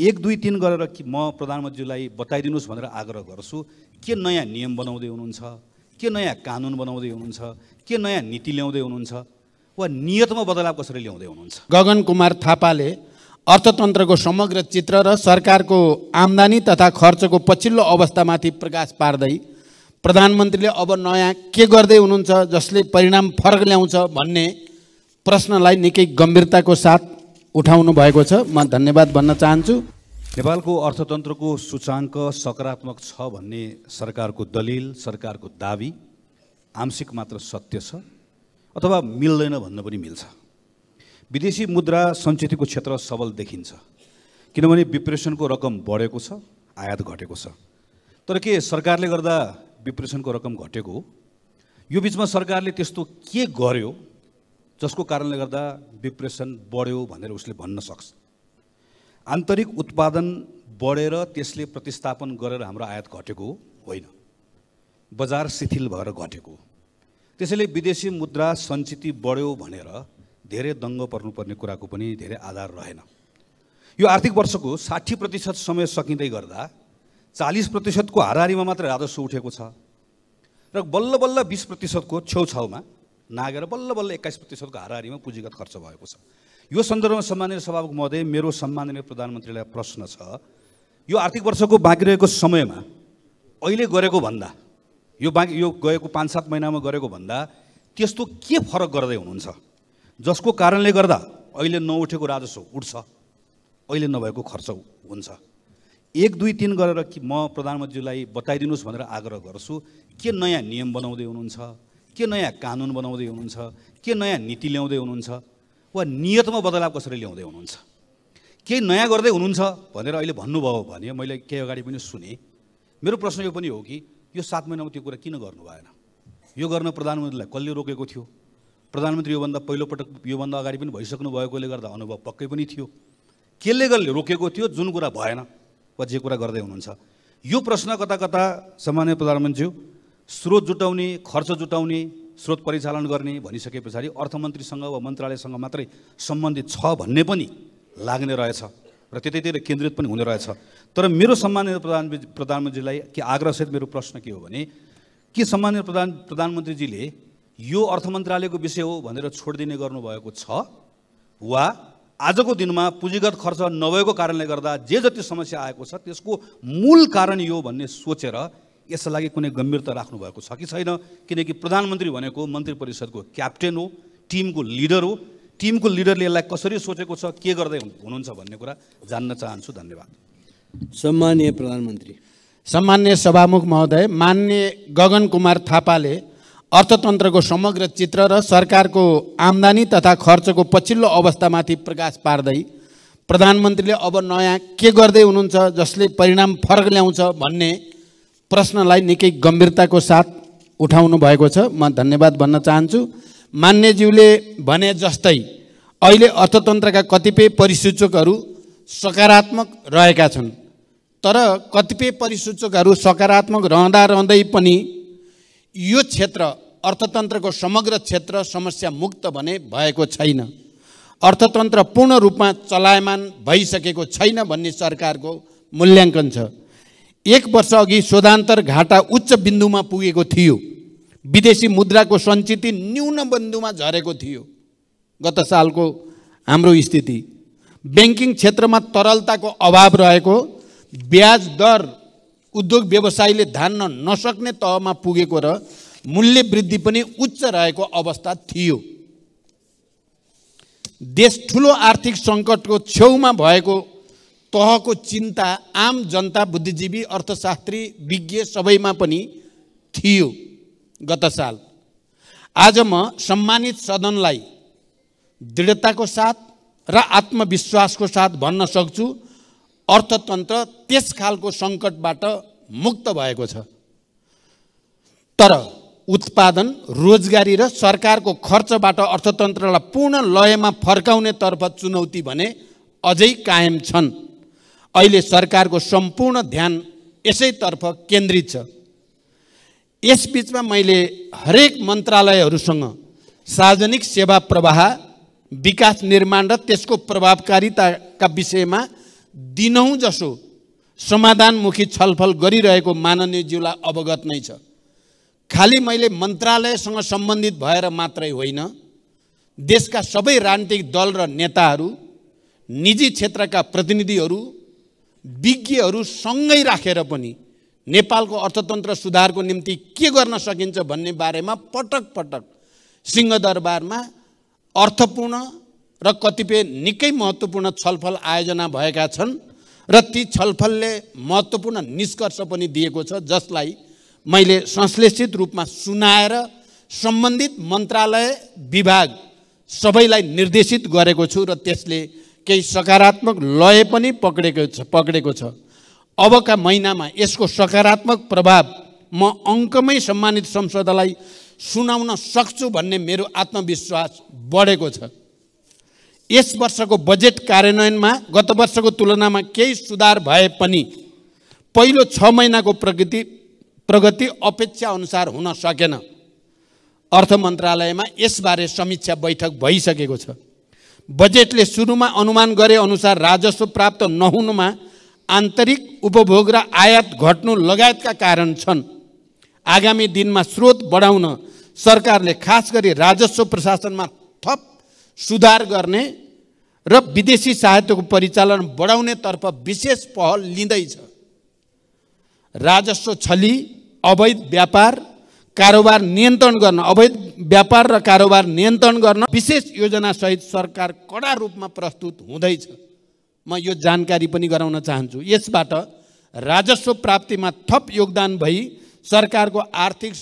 एक दुई तिन गरेर कि म प्रधानमन्त्रीलाई बताइदिनुहोस् भनेर आग्रह गर्छु के नयाँ नियम बनाउँदै हुनुहुन्छ के नयाँ कानुन बनाउँदै हुनुहुन्छ के नयाँ नीति ल्याउँदै हुनुहुन्छ वा नियतमा बदलाव कसरी ल्याउँदै हुनुहुन्छ गगन कुमार थापाले अर्थतन्त्रको समग्र चित्र र सरकारको आम्दानी तथा खर्चको पछिल्लो अवस्थामाथि प्रकाश पार्दै प्रधानमन्त्रीले अब नयाँ के गर्दै हुनुहुन्छ जसले परिणाम फरक ल्याउँछ भन्ने प्रश्नलाई निकै गम्भीरताको साथ उठाउनु भएको छ म धन्यवाद भन्न चाहन्छु नेपालको अर्थतन्त्रको सूचाङ्क सकारात्मक छ भन्ने सरकारको दलिल सरकारको दावी आंशिक मात्र सत्य छ अथवा मिल्दैन भन्न पनि मिल्छ विदेशी मुद्रा सञ्चितको क्षेत्र सबल देखिन्छ किनभने विप्रेषणको रकम बढेको छ आयात घटेको छ तर के सरकारले गर्दा विप्रेषणको रकम घटेको हो यो बिचमा सरकारले त्यस्तो के गर्यो जसको कारणले गर्दा डिप्रेसन बढ्यो भनेर उसले भन्न सक्छ आन्तरिक उत्पादन बढेर त्यसले प्रतिस्थापन गरेर हाम्रो आयात घटेको होइन बजार शिथिल भएर घटेको त्यसैले विदेशी मुद्रा सञ्चिति बढ्यो भनेर धेरै दङ्ग पर्नुपर्ने कुराको पनि धेरै आधार रहेन यो आर्थिक वर्षको साठी प्रतिशत समय सकिँदै गर्दा चालिस प्रतिशतको हारिमा मात्र राजस्व उठेको छ र बल्ल बल्ल बिस प्रतिशतको छेउछाउमा नागेर बल्ल बल्ल एक्काइस प्रतिशतको हाराहारीमा पुँजीगत खर्च भएको छ यो सन्दर्भमा सम्माननीय सभामुख महोदय मेरो सम्माननीय प्रधानमन्त्रीलाई प्रश्न छ यो आर्थिक वर्षको बाँकी रहेको समयमा अहिले गरेको भन्दा यो बाँकी यो गएको पाँच सात महिनामा गरेको भन्दा त्यस्तो के फरक गर्दै हुनुहुन्छ जसको कारणले गर्दा अहिले नउठेको राजस्व उठ्छ अहिले नभएको खर्च हुन्छ एक दुई तिन गरेर कि म प्रधानमन्त्रीलाई बताइदिनुहोस् भनेर आग्रह गर्छु के नयाँ नियम बनाउँदै हुनुहुन्छ के नयाँ कानुन बनाउँदै हुनुहुन्छ के नयाँ नीति ल्याउँदै हुनुहुन्छ वा नियतमा बदलाव कसरी ल्याउँदै हुनुहुन्छ केही नयाँ गर्दै हुनुहुन्छ भनेर अहिले भन्नुभयो भने मैले केही अगाडि पनि सुने मेरो प्रश्न यो पनि हो कि यो सात महिनामा त्यो कुरा किन गर्नु भएन यो गर्न प्रधानमन्त्रीलाई कसले रोकेको थियो प्रधानमन्त्री योभन्दा पहिलोपटक योभन्दा अगाडि पनि भइसक्नु भएकोले गर्दा अनुभव पक्कै पनि थियो केले कसले रोकेको थियो जुन कुरा भएन वा जे कुरा गर्दै हुनुहुन्छ यो प्रश्न कता कता सामान्य प्रधानमन्त्री स्रोत जुटाउने खर्च जुटाउने स्रोत परिचालन गर्ने भनिसके पछाडि अर्थमन्त्रीसँग वा मन्त्रालयसँग मात्रै सम्बन्धित छ भन्ने पनि लाग्ने रहेछ र त्यतैतिर केन्द्रित पनि हुने रहेछ तर मेरो सम्मान्य प्रधान प्रधानमन्त्रीलाई के आग्रहसहित मेरो प्रश्न के हो भने के सम्मान्य प्रधान प्रधानमन्त्रीजीले यो अर्थ मन्त्रालयको विषय हो भनेर छोडिदिने गर्नुभएको छ वा आजको दिनमा पुँजीगत खर्च नभएको कारणले गर्दा जे जति समस्या आएको छ त्यसको मूल कारण यो भन्ने सोचेर यसका लागि कुनै गम्भीरता राख्नु भएको छ कि छैन किनकि प्रधानमन्त्री भनेको मन्त्री परिषदको क्याप्टेन हो टिमको लिडर हो टिमको लिडरले यसलाई कसरी सोचेको छ के गर्दै हुनुहुन्छ भन्ने कुरा जान्न चाहन्छु धन्यवाद सम्मान्य प्रधानमन्त्री सम्मान्य सभामुख महोदय मान्य गगन कुमार थापाले अर्थतन्त्रको समग्र चित्र र सरकारको आम्दानी तथा खर्चको पछिल्लो अवस्थामाथि प्रकाश पार्दै प्रधानमन्त्रीले अब नयाँ के गर्दै हुनुहुन्छ जसले परिणाम फरक ल्याउँछ भन्ने प्रश्नलाई निकै गम्भीरताको साथ उठाउनु भएको छ म धन्यवाद भन्न चाहन्छु मान्यज्यूले भने जस्तै अहिले अर्थतन्त्रका कतिपय परिसूचकहरू सकारात्मक रहेका छन् तर कतिपय परिसूचकहरू सकारात्मक रहँदा रहँदै पनि यो क्षेत्र अर्थतन्त्रको समग्र क्षेत्र समस्या मुक्त भने भएको छैन अर्थतन्त्र पूर्ण रूपमा चलायमान भइसकेको छैन भन्ने सरकारको मूल्याङ्कन छ एक वर्ष अघि शोधान्तर घाटा उच्च बिन्दुमा पुगेको थियो विदेशी मुद्राको सञ्चिति न्यून बिन्दुमा झरेको थियो गत सालको हाम्रो स्थिति ब्याङ्किङ क्षेत्रमा तरलताको अभाव रहेको ब्याज दर उद्योग व्यवसायले धान्न नसक्ने तहमा पुगेको र मूल्य वृद्धि पनि उच्च रहेको अवस्था थियो देश ठुलो आर्थिक सङ्कटको छेउमा भएको तहको चिन्ता आम जनता बुद्धिजीवी अर्थशास्त्री विज्ञ सबैमा पनि थियो गत साल आज म सम्मानित सदनलाई दृढताको साथ र आत्मविश्वासको साथ भन्न सक्छु अर्थतन्त्र त्यस खालको सङ्कटबाट मुक्त भएको छ तर उत्पादन रोजगारी र सरकारको खर्चबाट अर्थतन्त्रलाई पूर्ण लयमा फर्काउनेतर्फ चुनौती भने अझै कायम छन् अहिले सरकारको सम्पूर्ण ध्यान यसैतर्फ केन्द्रित छ यसबिचमा मैले हरेक मन्त्रालयहरूसँग सार्वजनिक सेवा प्रवाह विकास निर्माण र त्यसको प्रभावकारिताका विषयमा दिनहुँ जसो समाधानमुखी छलफल गरिरहेको माननीयज्यूलाई अवगत नै छ खालि मैले मन्त्रालयसँग सम्बन्धित भएर मात्रै होइन देशका सबै राजनीतिक दल र नेताहरू निजी क्षेत्रका प्रतिनिधिहरू सँगै राखेर पनि नेपालको अर्थतन्त्र सुधारको निम्ति के गर्न सकिन्छ भन्ने बारेमा पटक पटक सिंहदरबारमा अर्थपूर्ण र कतिपय निकै महत्त्वपूर्ण छलफल आयोजना भएका छन् र ती छलफलले महत्त्वपूर्ण निष्कर्ष पनि दिएको छ जसलाई मैले संश्लेषित रूपमा सुनाएर सम्बन्धित मन्त्रालय विभाग सबैलाई निर्देशित गरेको छु र त्यसले केही सकारात्मक लय पनि पक्रेको छ पक्रेको छ अबका महिनामा यसको सकारात्मक प्रभाव म अङ्कमै सम्मानित संसदलाई सुनाउन सक्छु भन्ने मेरो आत्मविश्वास बढेको छ यस वर्षको बजेट कार्यान्वयनमा गत वर्षको तुलनामा केही सुधार भए पनि पहिलो छ महिनाको प्रगति प्रगति अपेक्षाअनुसार हुन सकेन अर्थ मन्त्रालयमा यसबारे समीक्षा बैठक भइसकेको छ बजेटले सुरुमा अनुमान गरे अनुसार राजस्व प्राप्त नहुनुमा आन्तरिक उपभोग र आयात घट्नु लगायतका कारण छन् आगामी दिनमा स्रोत बढाउन सरकारले खास गरी राजस्व प्रशासनमा थप सुधार गर्ने र विदेशी सहायताको परिचालन बढाउनेतर्फ विशेष पहल लिँदैछ राजस्व छली अवैध व्यापार कारोबार नियन्त्रण गर्न अवैध व्यापार र कारोबार नियन्त्रण गर्न विशेष योजना सहित सरकार कडा रूपमा प्रस्तुत हुँदैछ म यो जानकारी पनि गराउन चाहन्छु यसबाट राजस्व प्राप्तिमा थप योगदान भई सरकारको आर्थिक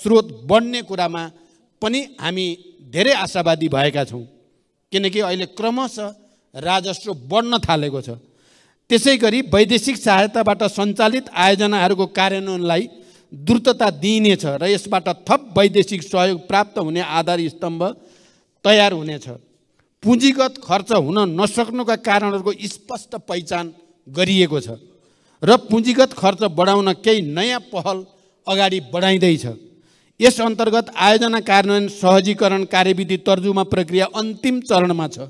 स्रोत बढ्ने कुरामा पनि हामी धेरै आशावादी भएका छौँ किनकि अहिले क्रमशः राजस्व बढ्न थालेको छ त्यसै गरी वैदेशिक सहायताबाट सञ्चालित आयोजनाहरूको कार्यान्वयनलाई द्रुतता दिइनेछ र यसबाट थप वैदेशिक सहयोग प्राप्त हुने आधार स्तम्भ तयार हुनेछ पुँजीगत खर्च हुन नसक्नुका कारणहरूको स्पष्ट पहिचान गरिएको छ र पुँजीगत खर्च बढाउन केही नयाँ पहल अगाडि बढाइँदैछ यस अन्तर्गत आयोजना कार्यान्वयन सहजीकरण कार्यविधि तर्जुमा प्रक्रिया अन्तिम चरणमा छ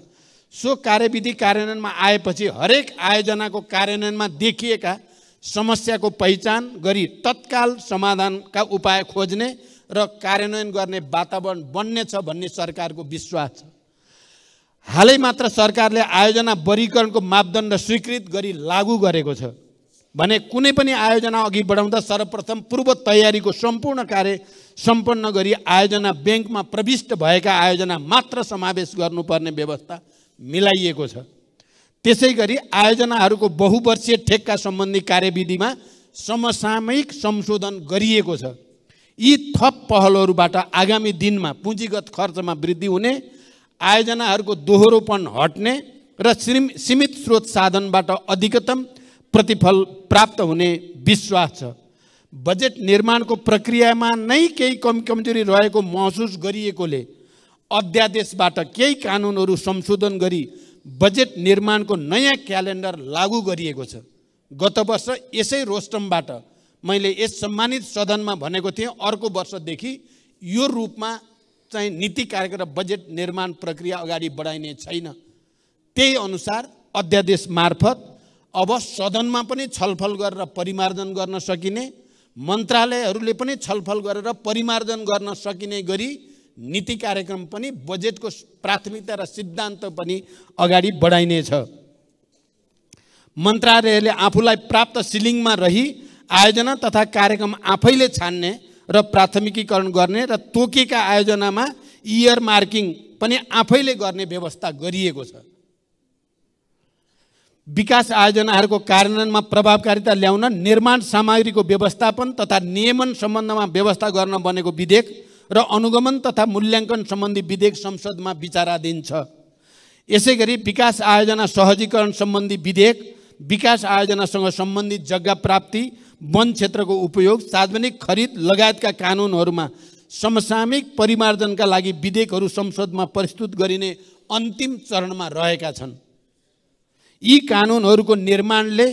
सो कार्यविधि कार्यान्वयनमा आएपछि हरेक आयोजनाको कार्यान्वयनमा देखिएका समस्याको पहिचान गरी तत्काल समाधानका उपाय खोज्ने र कार्यान्वयन गर्ने वातावरण बन्नेछ भन्ने सरकारको विश्वास छ हालै मात्र सरकारले आयोजना वर्गीकरणको मापदण्ड स्वीकृत गरी लागू गरेको छ भने कुनै पनि आयोजना अघि बढाउँदा सर्वप्रथम पूर्व तयारीको सम्पूर्ण कार्य सम्पन्न गरी आयोजना ब्याङ्कमा प्रविष्ट भएका आयोजना मात्र समावेश गर्नुपर्ने व्यवस्था मिलाइएको छ त्यसै गरी आयोजनाहरूको बहुवर्षीय ठेक्का सम्बन्धी कार्यविधिमा समसामयिक संशोधन गरिएको छ यी थप पहलहरूबाट आगामी दिनमा पुँजीगत खर्चमा वृद्धि हुने आयोजनाहरूको दोहोरोपन हट्ने र सीमित स्रोत साधनबाट अधिकतम प्रतिफल प्राप्त हुने विश्वास छ बजेट निर्माणको प्रक्रियामा नै केही कम कमजोरी रहेको महसुस गरिएकोले अध्यादेशबाट केही कानुनहरू संशोधन गरी बजेट निर्माणको नयाँ क्यालेन्डर लागू गरिएको छ गत वर्ष यसै रोस्टमबाट मैले यस सम्मानित सदनमा भनेको थिएँ अर्को वर्षदेखि यो रूपमा चाहिँ नीति कार्यक्रम बजेट निर्माण प्रक्रिया अगाडि बढाइने छैन त्यही अनुसार अध्यादेश मार्फत अब सदनमा पनि छलफल गरेर परिमार्जन गर्न सकिने मन्त्रालयहरूले पनि छलफल गरेर परिमार्जन गर्न सकिने गरी नीति कार्यक्रम पनि बजेटको प्राथमिकता र सिद्धान्त पनि अगाडि बढाइनेछ मन्त्रालयले आफूलाई प्राप्त सिलिङमा रही आयोजना तथा कार्यक्रम आफैले छान्ने र प्राथमिकीकरण गर्ने र तोकेका आयोजनामा इयर मार्किङ पनि आफैले गर्ने व्यवस्था गरिएको छ विकास आयोजनाहरूको कार्यान्वयनमा प्रभावकारिता ल्याउन निर्माण सामग्रीको व्यवस्थापन तथा नियमन सम्बन्धमा व्यवस्था गर्न बनेको विधेयक र अनुगमन तथा मूल्याङ्कन सम्बन्धी विधेयक संसदमा विचाराधीन छ यसै गरी विकास आयोजना सहजीकरण सम्बन्धी विधेयक विकास आयोजनासँग सम्बन्धित जग्गा प्राप्ति वन क्षेत्रको उपयोग सार्वजनिक खरिद लगायतका कानुनहरूमा समसामयिक परिमार्जनका लागि विधेयकहरू संसदमा प्रस्तुत गरिने अन्तिम चरणमा रहेका छन् यी कानुनहरूको निर्माणले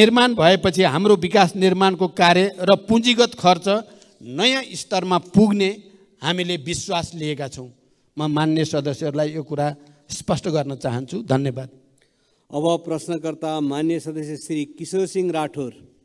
निर्माण भएपछि हाम्रो विकास निर्माणको कार्य र पुँजीगत खर्च नयाँ स्तरमा पुग्ने हामीले विश्वास लिएका छौँ म मान्य सदस्यहरूलाई यो कुरा स्पष्ट गर्न चाहन्छु धन्यवाद अब प्रश्नकर्ता मान्य सदस्य श्री किशोर सिंह राठौर